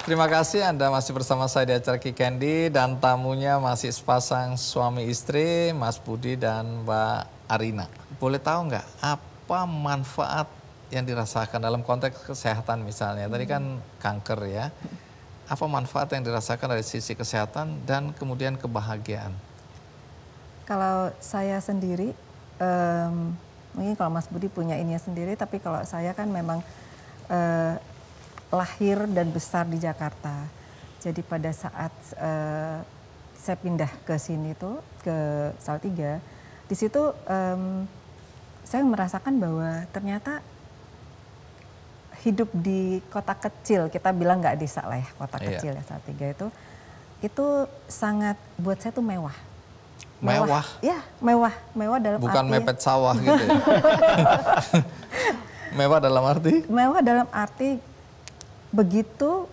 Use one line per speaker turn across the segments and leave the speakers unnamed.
Terima kasih Anda masih bersama saya di acara Ki Candy dan tamunya masih sepasang suami istri Mas Budi dan Mbak Arina. Boleh tahu nggak apa manfaat yang dirasakan dalam konteks kesehatan misalnya? Tadi kan kanker ya. Apa manfaat yang dirasakan dari sisi kesehatan dan kemudian kebahagiaan?
Kalau saya sendiri, um, mungkin kalau Mas Budi punya ini sendiri, tapi kalau saya kan memang uh, lahir dan besar di Jakarta. Jadi pada saat uh, saya pindah ke sini tuh ke Salatiga, di situ um, saya merasakan bahwa ternyata hidup di kota kecil, kita bilang nggak desa lah ya, kota iya. kecil ya Salatiga itu, itu sangat buat saya tuh mewah. Mewah? mewah. Ya, mewah, mewah dalam Bukan arti... mepet sawah gitu ya.
mewah dalam arti?
Mewah dalam arti begitu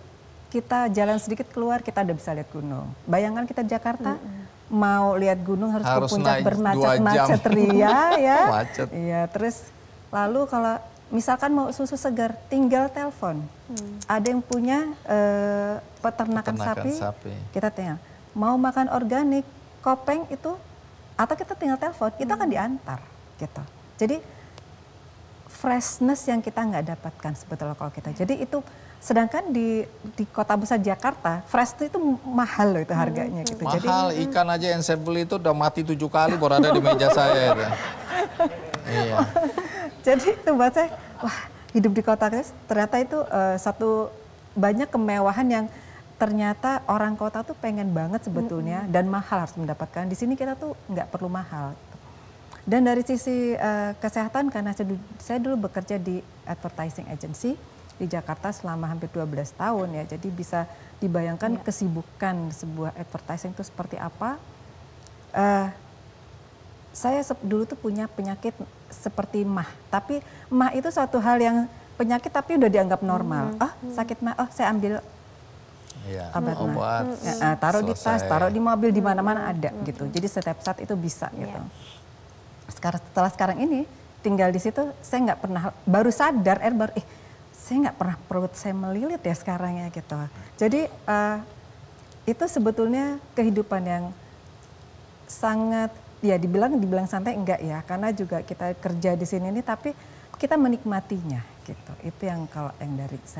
kita jalan sedikit keluar kita udah bisa lihat gunung. Bayangkan kita di Jakarta mm -hmm. mau lihat gunung harus, harus ke puncak bermacet-macet ria ya. Iya, terus lalu kalau misalkan mau susu segar tinggal telepon. Hmm. Ada yang punya uh, peternakan, peternakan sapi, sapi, kita tanya Mau makan organik, kopeng itu atau kita tinggal telepon, hmm. itu akan diantar gitu. Jadi freshness yang kita nggak dapatkan sebetulnya kalau kita. Jadi itu sedangkan di di kota besar Jakarta fresh itu mahal loh itu hmm, harganya gitu. Mahal Jadi, ikan
aja yang saya beli itu udah mati tujuh kali baru ada di meja saya itu.
iya. Jadi itu buat saya wah hidup di kota ternyata itu uh, satu banyak kemewahan yang ternyata orang kota tuh pengen banget sebetulnya -hmm. dan mahal harus mendapatkan. Di sini kita tuh nggak perlu mahal. Gitu. Dan dari sisi uh, kesehatan karena saya dulu, bekerja di advertising agency di Jakarta selama hampir 12 tahun ya. Jadi bisa dibayangkan ya. kesibukan sebuah advertising itu seperti apa. Uh, saya dulu tuh punya penyakit seperti mah, tapi mah itu suatu hal yang penyakit tapi udah dianggap normal. Hmm. Oh, sakit mah. Oh, saya ambil
Ya, obat, hmm. Ya, taruh Selesai. di tas, taruh di
mobil, di mana-mana hmm. ada gitu. hmm. gitu. Jadi setiap saat itu bisa ya. gitu. Iya sekarang setelah sekarang ini tinggal di situ saya nggak pernah baru sadar eh baru eh saya nggak pernah perut saya melilit ya sekarang ya, gitu jadi uh, itu sebetulnya kehidupan yang sangat ya dibilang dibilang santai enggak ya karena juga kita kerja di sini ini tapi kita menikmatinya gitu itu yang kalau yang dari saya